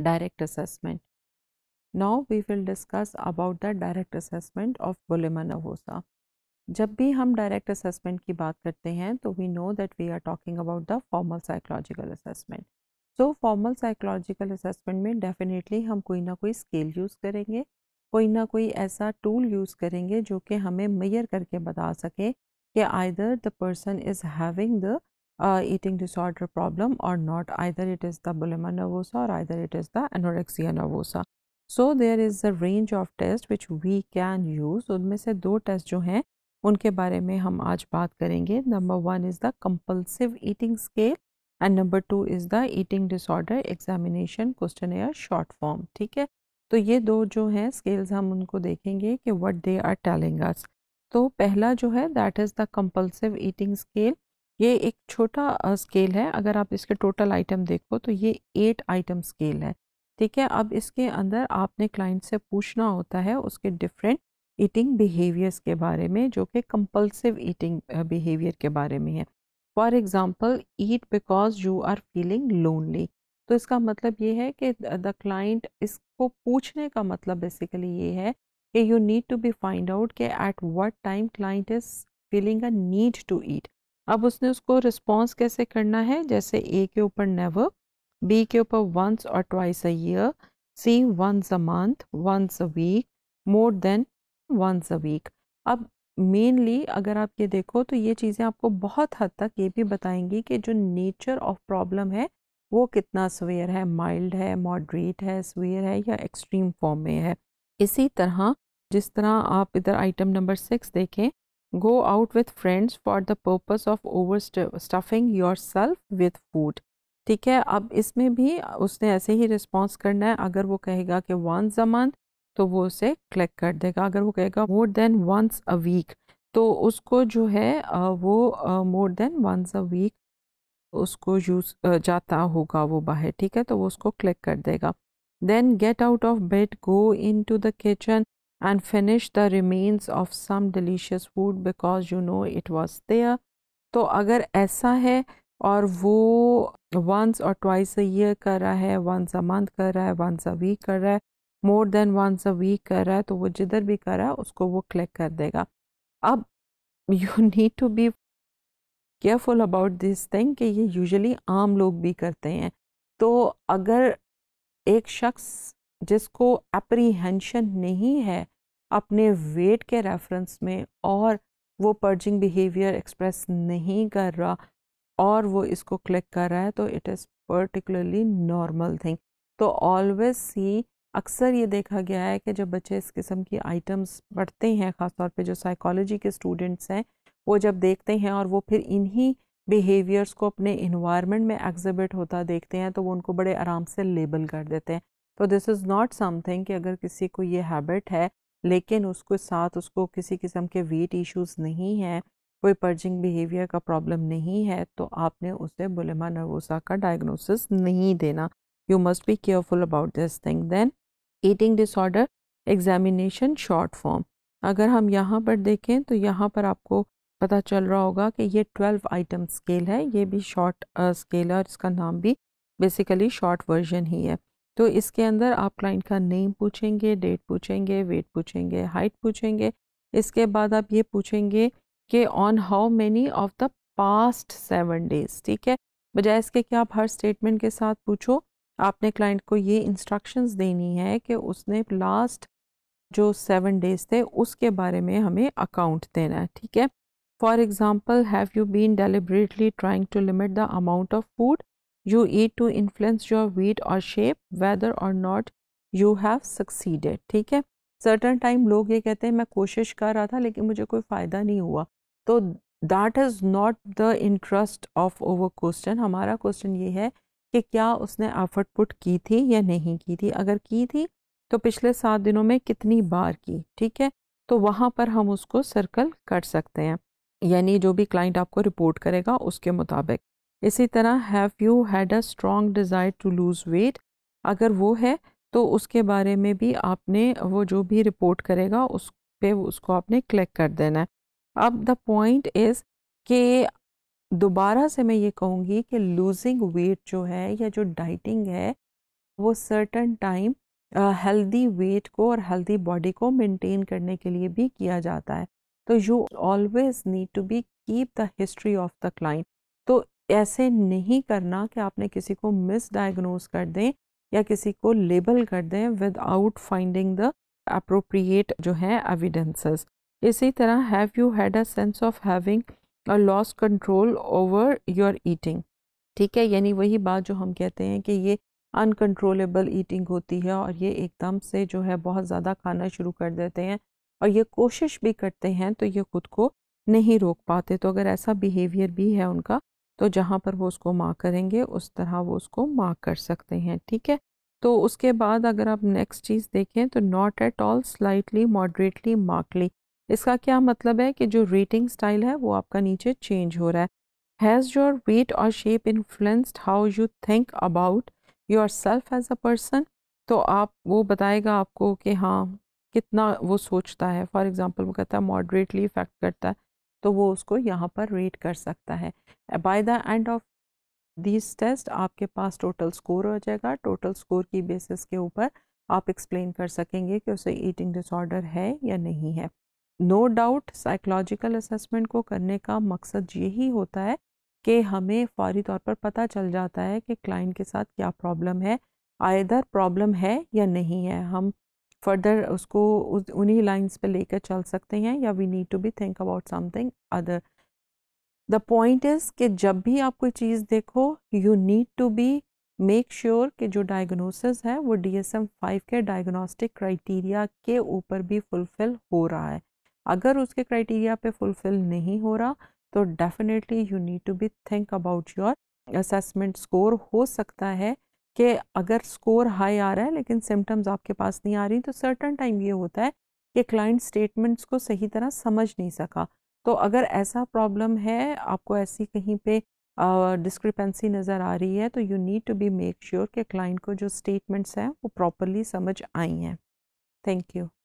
direct assessment. Now we will discuss about the direct assessment of Bulima nervosa. जब भी हम direct assessment की बात करते हैं तो we know that we are talking about the formal psychological assessment so formal psychological assessment में definitely हम कोई ना कोई स्केल यूज़ करेंगे कोई ना कोई ऐसा टूल यूज़ करेंगे जो कि हमें मैयर करके बता सके कि either the person is having the uh, eating disorder problem or not either it is the bulimia nervosa or either it is the anorexia nervosa so there is a range of test which we can use unme se do test jo hain unke bare mein hum aaj baat karenge number 1 is the compulsive eating scale and number 2 is the eating disorder examination questionnaire short form theek hai तो ये दो जो हैं scales हम उनको देखेंगे कि what they are telling us तो पहला जो है that is the compulsive eating scale ये एक छोटा स्केल है अगर आप इसके टोटल आइटम देखो तो ये एट आइटम स्केल है ठीक है अब इसके अंदर आपने क्लाइंट से पूछना होता है उसके डिफरेंट ईटिंग बिहेवियर्स के बारे में जो कि कंपल्सिव ईटिंग बिहेवियर के बारे में है for example eat because you are feeling lonely तो इसका मतलब ये है कि द क्लाइंट इसको पूछने का मतलब बेसिकली ये है कि you need to be find out कि at what time client is feeling a need to eat अब उसने उसको रिस्पॉन्स कैसे करना है जैसे ए के ऊपर नेवर बी के ऊपर वंस और twice a year see once a month once a week more than once a week अब मेनली अगर आप ये देखो तो ये चीज़ें आपको बहुत हद तक ये भी बताएंगी कि जो नेचर ऑफ प्रॉब्लम है वो कितना स्वेयर है माइल्ड है मॉडरेट है स्वेयर है या एक्सट्रीम फॉर्म में है इसी तरह जिस तरह आप इधर आइटम नंबर सिक्स देखें Go out with friends for the purpose of your yourself with food. ठीक है अब इसमें भी उसने ऐसे ही रिस्पॉन्स करना है अगर वो कहेगा कि वंस अ मंथ तो वो उसे क्लिक कर देगा अगर वो कहेगा more than once a week तो उसको जो है वो more than once a week उसको यूज जाता होगा वो बाहर ठीक है तो वो उसको क्लिक कर देगा then get out of bed go into the kitchen and finish the remains of some delicious food because you know it was there तो अगर ऐसा है और वो वंस और ट्वाइस अ ईयर कर रहा है वंस अ मंथ कर रहा है वंस अ वीक कर रहा है more than once a week कर रहा है तो वो जिधर भी कर रहा है उसको वो क्लिक कर देगा अब you need to be careful about this thing कि ये यूजुअली आम लोग भी करते हैं तो अगर एक शख्स जिसको एप्रीहेंशन नहीं है अपने वेट के रेफरेंस में और वो पर्जिंग बिहेवियर एक्सप्रेस नहीं कर रहा और वो इसको क्लिक कर रहा है तो it is particularly normal thing तो ऑलवेज ही अक्सर ये देखा गया है कि जब बच्चे इस किस्म की आइटम्स पढ़ते हैं ख़ासतौर पे जो साइकोलॉजी के स्टूडेंट्स हैं वो जब देखते हैं और वो फिर इन्हीं बिहेवियर्स को अपने इन्वायरमेंट में एग्जिबिट होता देखते हैं तो वो उनको बड़े आराम से लेबल कर देते हैं तो दिस इज़ नॉट समथिंग कि अगर किसी को ये हैबिट है लेकिन उसको साथ उसको किसी किस्म के वेट इश्यूज नहीं है कोई पर्जिंग बिहेवियर का प्रॉब्लम नहीं है तो आपने उसे बुलेमा नर्वोसा का डायग्नोसिस नहीं देना you must be careful about this thing then eating disorder examination short form अगर हम यहाँ पर देखें तो यहाँ पर आपको पता चल रहा होगा कि ये ट्वेल्व आइटम स्केल है ये भी शॉर्ट स्केल है और इसका नाम भी बेसिकली शॉर्ट वर्जन ही है तो इसके अंदर आप क्लाइंट का नेम पूछेंगे डेट पूछेंगे वेट पूछेंगे हाइट पूछेंगे इसके बाद आप ये पूछेंगे कि on how many of the past seven days ठीक है बजाय इसके कि आप हर स्टेटमेंट के साथ पूछो आपने क्लाइंट को ये इंस्ट्रक्शंस देनी है कि उसने लास्ट जो सेवन डेज थे उसके बारे में हमें अकाउंट देना है ठीक है for example have you been deliberately trying to limit the amount of food you eat to influence your weight or shape whether or not you have succeeded ठीक है सर्टन टाइम लोग ये कहते हैं मैं कोशिश कर रहा था लेकिन मुझे कोई फ़ायदा नहीं हुआ तो that is not the interest of over question हमारा क्वेश्चन ये है कि क्या उसने एफर्ट पुट की थी या नहीं की थी अगर की थी तो पिछले सात दिनों में कितनी बार की ठीक है तो वहाँ पर हम उसको सर्कल कर सकते हैं यानी जो भी क्लाइंट आपको रिपोर्ट करेगा उसके मुताबिक इसी तरह have you had a strong desire to lose weight अगर वो है तो उसके बारे में भी आपने वो जो भी रिपोर्ट करेगा उस पर उसको आपने क्लिक कर देना है अब द पॉइंट इज़ कि दोबारा से मैं ये कहूँगी कि लूजिंग वेट जो है या जो डाइटिंग है वो सर्टन टाइम हेल्दी वेट को और हेल्दी बॉडी को मेंटेन करने के लिए भी किया जाता है तो you always need to be keep the history of the client तो ऐसे नहीं करना कि आपने किसी को मिस डायग्नोज कर दें या किसी को लेबल कर दें विदाउट फाइंडिंग द अप्रोप्रिएट जो है एविडेंसेस इसी तरह have you had a sense of having a loss control over your eating ठीक है यानी वही बात जो हम कहते हैं कि ये अनकंट्रोलेबल ईटिंग होती है और ये एकदम से जो है बहुत ज़्यादा खाना शुरू कर देते हैं और ये कोशिश भी करते हैं तो ये खुद को नहीं रोक पाते तो अगर ऐसा बिहेवियर भी है उनका तो जहाँ पर वो उसको मार्क करेंगे उस तरह वो उसको मार्क कर सकते हैं ठीक है तो उसके बाद अगर आप नेक्स्ट चीज़ देखें तो not at all slightly moderately markedly इसका क्या मतलब है कि जो रेटिंग स्टाइल है वो आपका नीचे चेंज हो रहा है हैज़ योर वेट और shape influenced how you think about your self as a person तो आप वो बताएगा आपको कि हाँ कितना वो सोचता है फॉर एग्ज़ाम्पल वो कहता है मॉडरेटली इफ़ेक्ट करता है तो वो उसको यहाँ पर रेट कर सकता है by the end of this test आपके पास टोटल स्कोर हो जाएगा टोटल स्कोर की बेसिस के ऊपर आप एक्सप्लेन कर सकेंगे कि उसे ईटिंग डिसऑर्डर है या नहीं है नो डाउट साइकोलॉजिकल असेसमेंट को करने का मकसद यही होता है कि हमें फौरी तौर पर पता चल जाता है कि क्लाइंट के साथ क्या प्रॉब्लम है आयदर प्रॉब्लम है या नहीं है हम फर्दर उसको उन्हीं लाइंस पे लेकर चल सकते हैं या we need to be think about something other the point is कि जब भी आप कोई चीज़ देखो you need to be make sure कि जो डायग्नोसिस है वो डी एस एम फाइव के डायग्नोस्टिक क्राइटीरिया के ऊपर भी फुलफ़िल हो रहा है अगर उसके क्राइटीरिया पे फुलफ़िल नहीं हो रहा तो definitely you need to be think about your assessment score हो सकता है कि अगर स्कोर हाई आ रहा है लेकिन सिम्टम्स आपके पास नहीं आ रही तो सर्टन टाइम ये होता है कि क्लाइंट स्टेटमेंट्स को सही तरह समझ नहीं सका तो अगर ऐसा प्रॉब्लम है आपको ऐसी कहीं पे डिस्क्रिपेंसी uh, नज़र आ रही है तो you need to be make sure कि क्लाइंट को जो स्टेटमेंट्स हैं वो प्रॉपरली समझ आई हैं थैंक यू